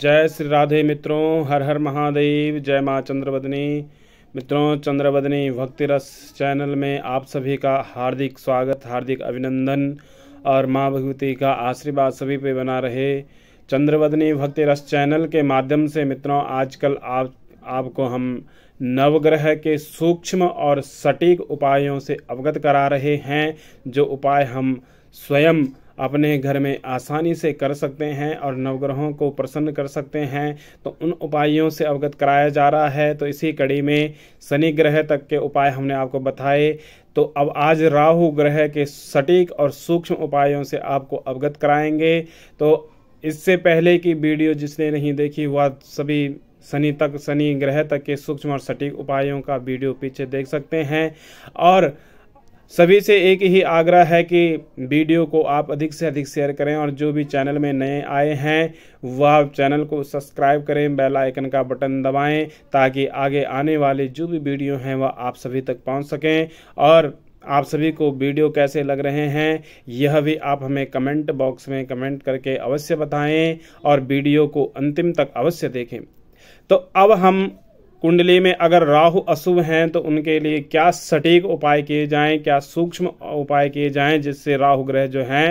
जय श्री राधे मित्रों हर हर महादेव जय माँ चंद्रवदनी मित्रों चंद्रवदनी भक्ति रस चैनल में आप सभी का हार्दिक स्वागत हार्दिक अभिनंदन और माँ भगवती का आशीर्वाद सभी पे बना रहे चंद्रवदनी भक्ति रस चैनल के माध्यम से मित्रों आजकल आप आपको हम नवग्रह के सूक्ष्म और सटीक उपायों से अवगत करा रहे हैं जो उपाय हम स्वयं अपने घर में आसानी से कर सकते हैं और नवग्रहों को प्रसन्न कर सकते हैं तो उन उपायों से अवगत कराया जा रहा है तो इसी कड़ी में शनि ग्रह तक के उपाय हमने आपको बताए तो अब आज राहु ग्रह के सटीक और सूक्ष्म उपायों से आपको अवगत कराएंगे तो इससे पहले की वीडियो जिसने नहीं देखी हुआ सभी शनि तक शनि ग्रह तक के सूक्ष्म और सटीक उपायों का वीडियो पीछे देख सकते हैं और सभी से एक ही आग्रह है कि वीडियो को आप अधिक से अधिक शेयर करें और जो भी चैनल में नए आए हैं वह चैनल को सब्सक्राइब करें बेल आइकन का बटन दबाएं ताकि आगे आने वाले जो भी वीडियो हैं वह आप सभी तक पहुंच सकें और आप सभी को वीडियो कैसे लग रहे हैं यह भी आप हमें कमेंट बॉक्स में कमेंट करके अवश्य बताएं और वीडियो को अंतिम तक अवश्य देखें तो अब हम कुंडली में अगर राहु अशुभ हैं तो उनके लिए क्या सटीक उपाय किए जाएं क्या सूक्ष्म उपाय किए जाएं जिससे राहु ग्रह जो हैं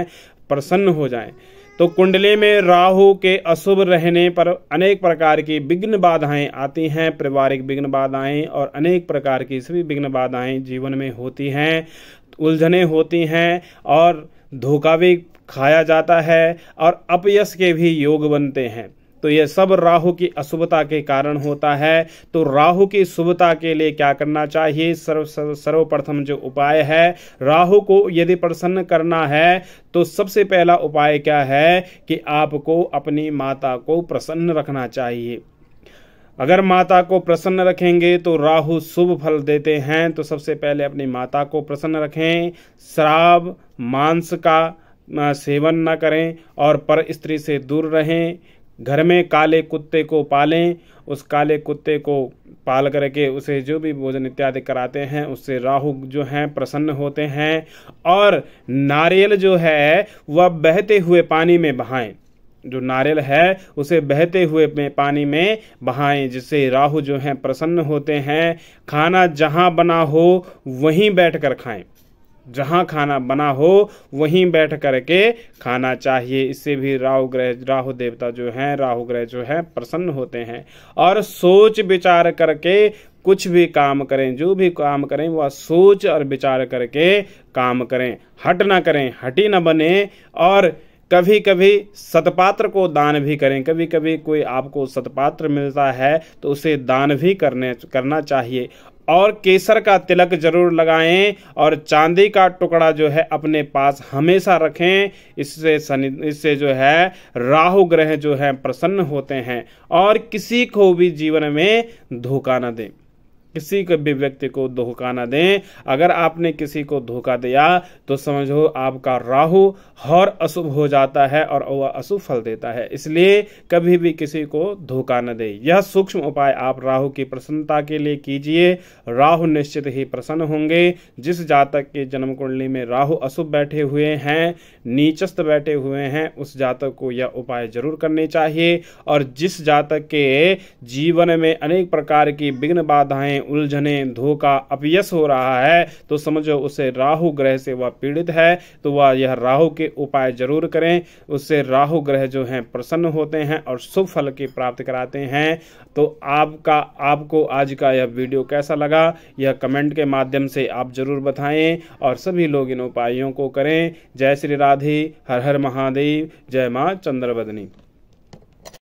प्रसन्न हो जाएं तो कुंडली में राहु के अशुभ रहने पर अनेक प्रकार की विघ्न बाधाएं आती हैं पारिवारिक विघ्न बाधाएं और अनेक प्रकार की सभी विघ्न बाधाएं जीवन में होती हैं उलझने होती हैं और धोखा भी खाया जाता है और अपयस के भी योग बनते हैं तो यह सब राहु की अशुभता के कारण होता है तो राहु की शुभता के लिए क्या करना चाहिए सर्व सर्वप्रथम जो उपाय है राहु को यदि प्रसन्न करना है तो सबसे पहला उपाय क्या है कि आपको अपनी माता को प्रसन्न रखना चाहिए अगर माता को प्रसन्न रखेंगे तो राहु शुभ फल देते हैं तो सबसे पहले अपनी माता को प्रसन्न रखें शराब मांस का सेवन न करें और पर स्त्री से दूर रहें घर में काले कुत्ते को पालें उस काले कुत्ते को पाल करके उसे जो भी भोजन इत्यादि कराते हैं उससे राहु जो हैं प्रसन्न होते हैं और नारियल जो है वह बहते हुए पानी में बहाएं जो नारियल है उसे बहते हुए में पानी में बहाएं जिससे राहु जो हैं प्रसन्न होते हैं खाना जहाँ बना हो वहीं बैठ कर खाएँ जहाँ खाना बना हो वहीं बैठ कर के खाना चाहिए इससे भी राहु ग्रह राहु देवता जो हैं राहु ग्रह जो है प्रसन्न होते हैं और सोच विचार करके कुछ भी काम करें जो भी काम करें वह सोच और विचार करके काम करें हट ना करें हटी ना बने और कभी कभी सतपात्र को दान भी करें कभी कभी कोई आपको सतपात्र मिलता है तो उसे दान भी करने करना चाहिए और केसर का तिलक जरूर लगाएं और चांदी का टुकड़ा जो है अपने पास हमेशा रखें इससे सनि इससे जो है राहु ग्रह जो है प्रसन्न होते हैं और किसी को भी जीवन में धोखा न दें किसी को भी व्यक्ति को धोखा ना दें अगर आपने किसी को धोखा दिया तो समझो आपका राहु हर अशुभ हो जाता है और वह अशुभ फल देता है इसलिए कभी भी किसी को धोखा न दे यह सूक्ष्म उपाय आप राहु की प्रसन्नता के लिए कीजिए राहु निश्चित ही प्रसन्न होंगे जिस जातक के जन्म कुंडली में राहु अशुभ बैठे हुए हैं नीचस्त बैठे हुए हैं उस जातक को यह उपाय जरूर करने चाहिए और जिस जातक के जीवन में अनेक प्रकार की विघ्न बाधाएं उलझने धोखा अपयस हो रहा है तो समझो उसे राहु ग्रह से वह पीड़ित है तो वह यह राहु के उपाय जरूर करें उससे राहु ग्रह जो हैं प्रसन्न होते हैं और शुभ फल की प्राप्त कराते हैं तो आपका आपको आज का यह वीडियो कैसा लगा यह कमेंट के माध्यम से आप जरूर बताएं और सभी लोग इन उपायों को करें जय श्री राधे हर हर महादेव जय माँ चंद्रवदनी